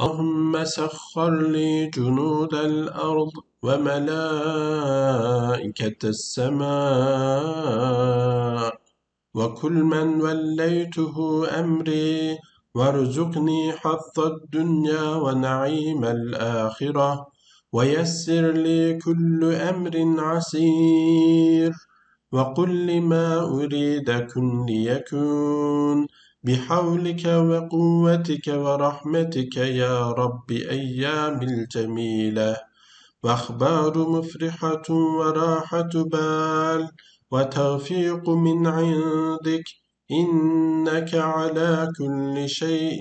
اللهم سخر لي جنود الأرض وملائكة السماء وكل من وليته أمري وارزقني حظ الدنيا ونعيم الآخرة ويسر لي كل أمر عسير وقل لما أريد كن ليكون بحولك وقوتك ورحمتك يا رب أيام الجميلة وأخبار مفرحة وراحة بال وتوفيق من عندك إنك على كل شيء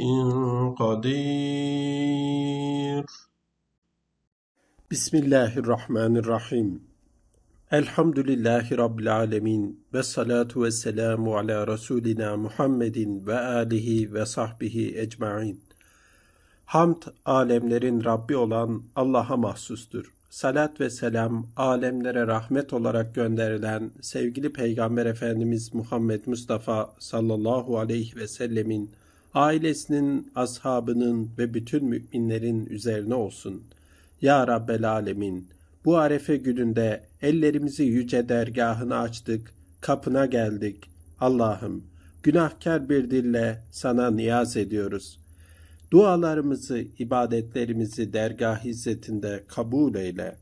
قدير بسم الله الرحمن الرحيم Elhamdülillahi Rabbil Alemin ve salatu ve selamu ala Resulina Muhammedin ve alihi ve sahbihi ecmain. Hamd alemlerin Rabbi olan Allah'a mahsustur. Salat ve selam alemlere rahmet olarak gönderilen sevgili Peygamber Efendimiz Muhammed Mustafa sallallahu aleyhi ve sellemin ailesinin, ashabının ve bütün müminlerin üzerine olsun. Ya Rabbel Alemin, bu arefe gününde Ellerimizi yüce dergahına açtık, kapına geldik. Allah'ım, günahkar bir dille sana niyaz ediyoruz. Dualarımızı, ibadetlerimizi dergah hizmetinde kabul eyle.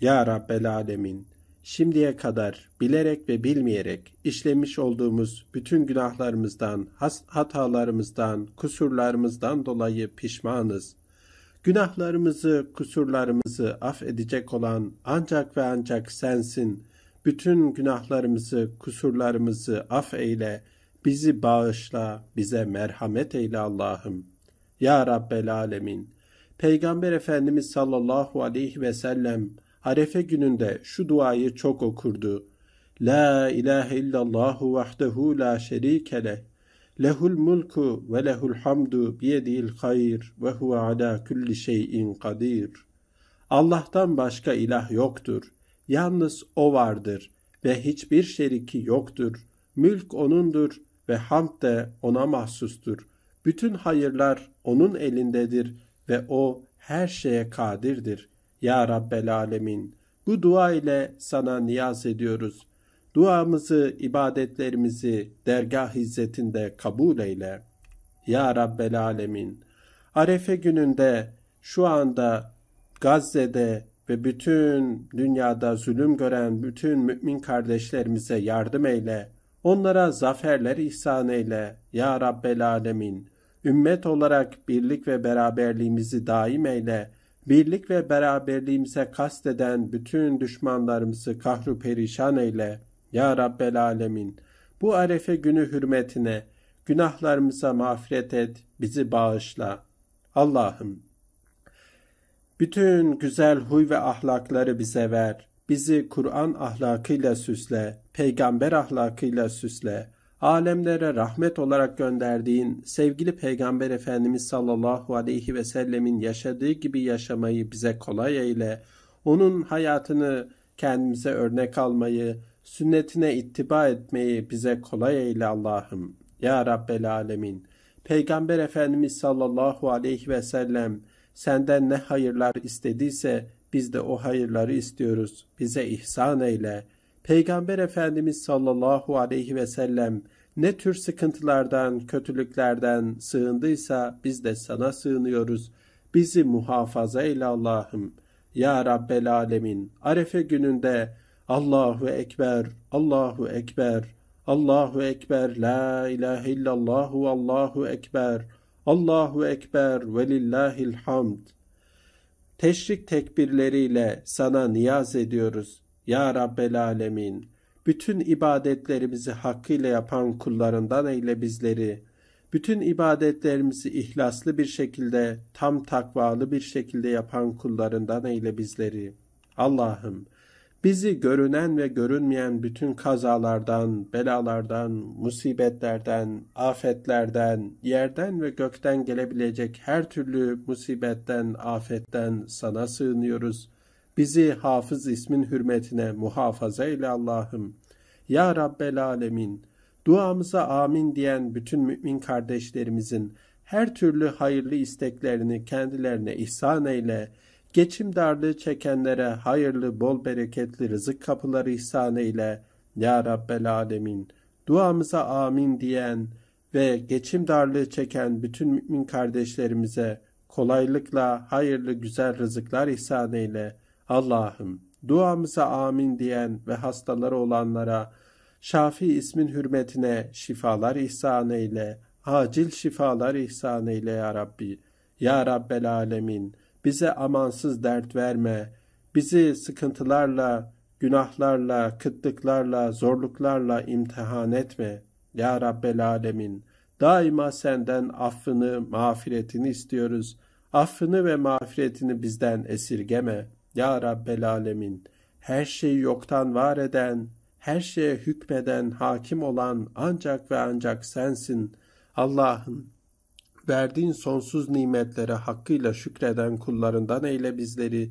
Ya Rabbel Alemin, şimdiye kadar bilerek ve bilmeyerek işlemiş olduğumuz bütün günahlarımızdan, hatalarımızdan, kusurlarımızdan dolayı pişmanız. Günahlarımızı, kusurlarımızı affedecek olan ancak ve ancak sensin. Bütün günahlarımızı, kusurlarımızı affeyle, bizi bağışla, bize merhamet eyle Allah'ım. Ya Rabbel Alemin. Peygamber Efendimiz sallallahu aleyhi ve sellem Arefe gününde şu duayı çok okurdu. La ilahe illallah vahdehu la şerike leh Lehul mulku ve lehul hamdu biyedil hayr ve huve ala kulli şeyin kadir. Allah'tan başka ilah yoktur. Yalnız O vardır ve hiçbir şeriki yoktur. Mülk O'nundur ve hamd de O'na mahsustur. Bütün hayırlar O'nun elindedir ve O her şeye kadirdir. Ya Rabbel Alemin, bu dua ile sana niyaz ediyoruz. Duamızı, ibadetlerimizi dergah hizmetinde kabul eyle. Ya Rabbel Alemin, Arefe gününde şu anda Gazze'de ve bütün dünyada zulüm gören bütün mümin kardeşlerimize yardım eyle. Onlara zaferler ihsan eyle. Ya Rabbel Alemin, ümmet olarak birlik ve beraberliğimizi daim eyle. Birlik ve beraberliğimize kasteden bütün düşmanlarımızı kahru perişan eyle.'' Ya Rabbel Alemin, bu arefe günü hürmetine, günahlarımıza mağfiret et, bizi bağışla. Allah'ım, bütün güzel huy ve ahlakları bize ver. Bizi Kur'an ahlakıyla süsle, peygamber ahlakıyla süsle. Alemlere rahmet olarak gönderdiğin sevgili Peygamber Efendimiz sallallahu aleyhi ve sellemin yaşadığı gibi yaşamayı bize kolay eyle. Onun hayatını kendimize örnek almayı, Sünnetine ittiba etmeyi bize kolay eyle Allah'ım. Ya Rabbel Alemin. Peygamber Efendimiz sallallahu aleyhi ve sellem senden ne hayırlar istediyse biz de o hayırları istiyoruz. Bize ihsan eyle. Peygamber Efendimiz sallallahu aleyhi ve sellem ne tür sıkıntılardan, kötülüklerden sığındıysa biz de sana sığınıyoruz. Bizi muhafaza eyle Allah'ım. Ya Rabbel Alemin, Arefe gününde Allahu Ekber, Allahu Ekber, Allahu Ekber, La ilahe illallah, Allahu Ekber, Allahu Ekber ve lillahil hamd. Teşrik tekbirleriyle sana niyaz ediyoruz. Ya Rabbel Alemin, bütün ibadetlerimizi hakkıyla yapan kullarından eyle bizleri. Bütün ibadetlerimizi ihlaslı bir şekilde, tam takvalı bir şekilde yapan kullarından eyle bizleri. Allah'ım, Bizi görünen ve görünmeyen bütün kazalardan, belalardan, musibetlerden, afetlerden, yerden ve gökten gelebilecek her türlü musibetten, afetten sana sığınıyoruz. Bizi hafız ismin hürmetine muhafaza eyle Allah'ım. Ya Rabbel Alemin, duamıza amin diyen bütün mümin kardeşlerimizin her türlü hayırlı isteklerini kendilerine ihsan eyle.'' Geçim darlığı çekenlere hayırlı, bol bereketli rızık kapıları ihsan eyle. Ya Rabbel Alemin. Duamıza amin diyen ve geçim darlığı çeken bütün mümin kardeşlerimize kolaylıkla hayırlı güzel rızıklar ihsan eyle. Allah'ım duamıza amin diyen ve hastaları olanlara Şafi ismin hürmetine şifalar ihsan eyle. Acil şifalar ihsan eyle ya Rabbi. Ya Rabbel Alemin bize amansız dert verme, bizi sıkıntılarla, günahlarla, kıtlıklarla, zorluklarla imtihan etme. Ya Rabbel Alemin, daima senden affını, mağfiretini istiyoruz. Affını ve mağfiretini bizden esirgeme. Ya Rabbel Alemin, her şeyi yoktan var eden, her şeye hükmeden, hakim olan ancak ve ancak sensin. Allah'ın Verdiğin sonsuz nimetlere hakkıyla şükreden kullarından eyle bizleri.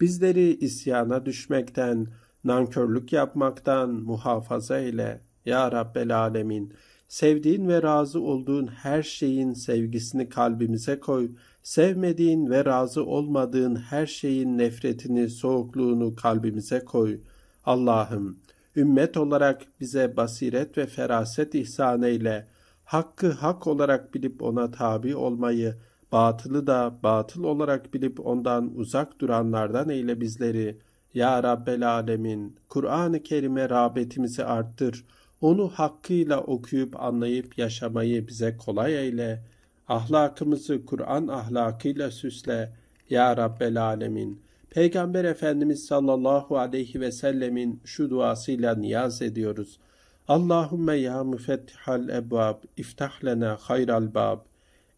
Bizleri isyana düşmekten, nankörlük yapmaktan muhafaza eyle. Ya Rabbel Alemin, sevdiğin ve razı olduğun her şeyin sevgisini kalbimize koy. Sevmediğin ve razı olmadığın her şeyin nefretini, soğukluğunu kalbimize koy. Allah'ım, ümmet olarak bize basiret ve feraset ihsan eyle.'' hakkı hak olarak bilip ona tabi olmayı, batılı da batıl olarak bilip ondan uzak duranlardan eyle bizleri. Ya Rabbel Alemin, Kur'an-ı Kerim'e rağbetimizi arttır. Onu hakkıyla okuyup anlayıp yaşamayı bize kolay eyle. Ahlakımızı Kur'an ahlakıyla süsle. Ya Rabbel Alemin. Peygamber Efendimiz sallallahu aleyhi ve sellemin şu duasıyla niyaz ediyoruz. Allahümme ya müfettihal ebvab, iftah lena hayral bab.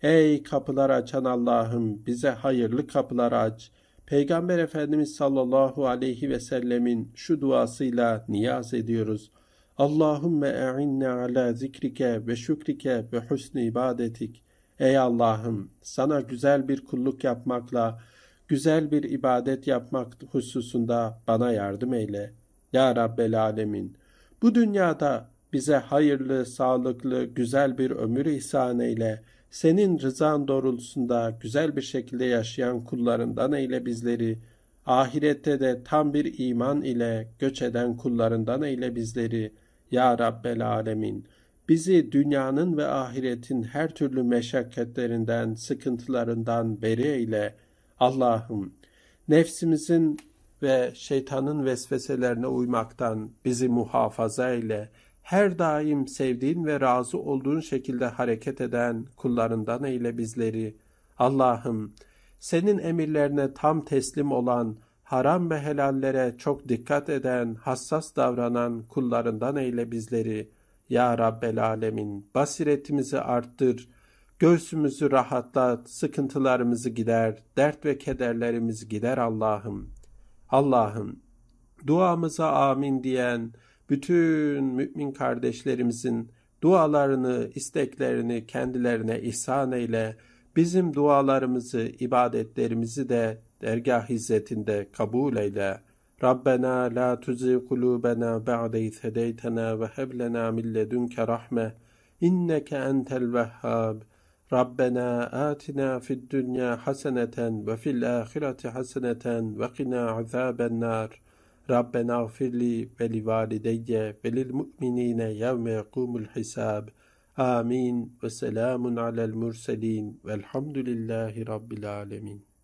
Ey kapılar açan Allah'ım bize hayırlı kapılar aç. Peygamber Efendimiz sallallahu aleyhi ve sellemin şu duasıyla niyaz ediyoruz. Allahümme e'inne ala zikrike ve şükrike ve husni ibadetik. Ey Allah'ım sana güzel bir kulluk yapmakla, güzel bir ibadet yapmak hususunda bana yardım eyle. Ya Rabbel Alemin.'' bu dünyada bize hayırlı, sağlıklı, güzel bir ömür ihsan eyle. Senin rızan doğrultusunda güzel bir şekilde yaşayan kullarından eyle bizleri. Ahirette de tam bir iman ile göç eden kullarından eyle bizleri. Ya Rabbel Alemin. Bizi dünyanın ve ahiretin her türlü meşakkatlerinden, sıkıntılarından beri eyle. Allah'ım nefsimizin ve şeytanın vesveselerine uymaktan bizi muhafaza ile her daim sevdiğin ve razı olduğun şekilde hareket eden kullarından eyle bizleri. Allah'ım senin emirlerine tam teslim olan, haram ve helallere çok dikkat eden, hassas davranan kullarından eyle bizleri. Ya Rabbel Alemin basiretimizi arttır, göğsümüzü rahatlat, sıkıntılarımızı gider, dert ve kederlerimizi gider Allah'ım.'' Allah'ım duamıza amin diyen bütün mümin kardeşlerimizin dualarını, isteklerini kendilerine ihsan eyle. Bizim dualarımızı, ibadetlerimizi de dergah hizmetinde kabul eyle. Rabbena la tuzi kulubena ba'de iz hedeytena ve heb lena min ledunke rahme inneke entel vehhab. ربنا آتنا في الدنيا حسنة وفي الآخرة حسنة وقنا عذاب النار ربنا اغفر لي ولوالدي وللمؤمنين يوم يقوم الحساب آمين وسلام على المرسلين والحمد لله رب العالمين